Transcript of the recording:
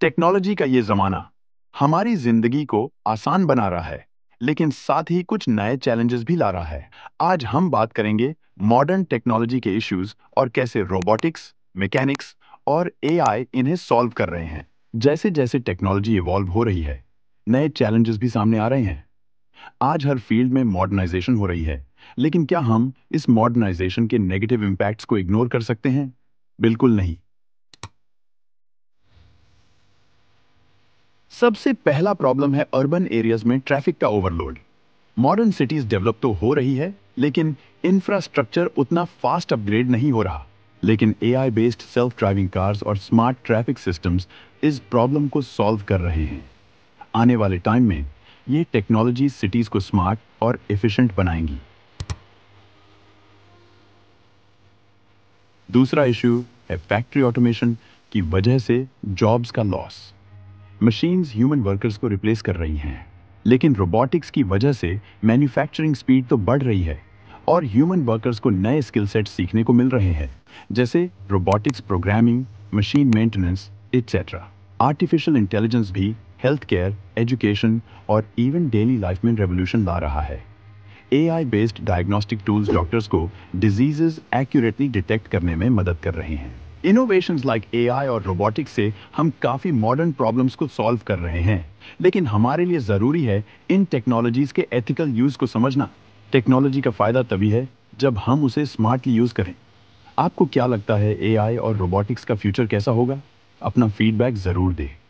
technology का ये ज़माना हमारी जिंदगी को आसान बना रहा है लेकिन साथ ही कुछ नए चैलेंजेस भी ला रहा है आज हम बात करेंगे मॉडर्न टेक्नोलॉजी के इश्यूज और कैसे रोबोटिक्स मैकेनिक्स और एआई इन्हें सॉल्व कर रहे हैं जैसे जैसे टेक्नोलॉजी इवॉल्व हो रही है नए चैलेंजेस भी सामने आ रहे हैं आज हर फील्ड में मॉडर्नाइजेशन हो रही है लेकिन क्या हम इस मॉडर्नाइजेशन के नेगेटिव इम्पैक्ट्स को इग्नोर कर सकते हैं बिल्कुल नहीं सबसे पहला प्रॉब्लम है अर्बन एरियाज में ट्रैफिक का ओवरलोड मॉडर्न सिटीज डेवलप तो हो रही है लेकिन इंफ्रास्ट्रक्चर उतना फास्ट अपग्रेड नहीं हो रहा लेकिन AI based self driving cars और स्मार्ट ट्रैफिक सिस्टम्स इस प्रॉब्लम को सॉल्व कर रहे हैं आने वाले टाइम में ये टेक्नोलॉजी सिटीज को स्मार्ट और इफिशेंट बनाएंगी दूसरा इश्यू है फैक्ट्री ऑटोमेशन की वजह से जॉब्स का लॉस मशीन्स ह्यूमन वर्कर्स को रिप्लेस कर रही हैं लेकिन रोबोटिक्स की वजह से मैन्युफैक्चरिंग स्पीड तो बढ़ रही है और ह्यूमन वर्कर्स को नए स्किल सेट सीखने को मिल रहे हैं जैसे robotics programming machine maintenance etcetera artificial intelligence भी हेल्थ केयर एजुकेशन और इवन डेली लाइफ में रेवोल्यूशन ला रहा है AI based diagnostic tools doctors को डिजीजेज एक्यूरेटली डिटेक्ट करने में मदद कर रहे हैं इनोवेशन लाइक ए और रोबोटिक्स से हम काफ़ी मॉडर्न प्रॉब्लम्स को सॉल्व कर रहे हैं लेकिन हमारे लिए ज़रूरी है इन टेक्नोलॉजीज़ के एथिकल यूज़ को समझना टेक्नोलॉजी का फ़ायदा तभी है जब हम उसे स्मार्टली यूज़ करें आपको क्या लगता है एआई और रोबोटिक्स का फ्यूचर कैसा होगा अपना फीडबैक ज़रूर दें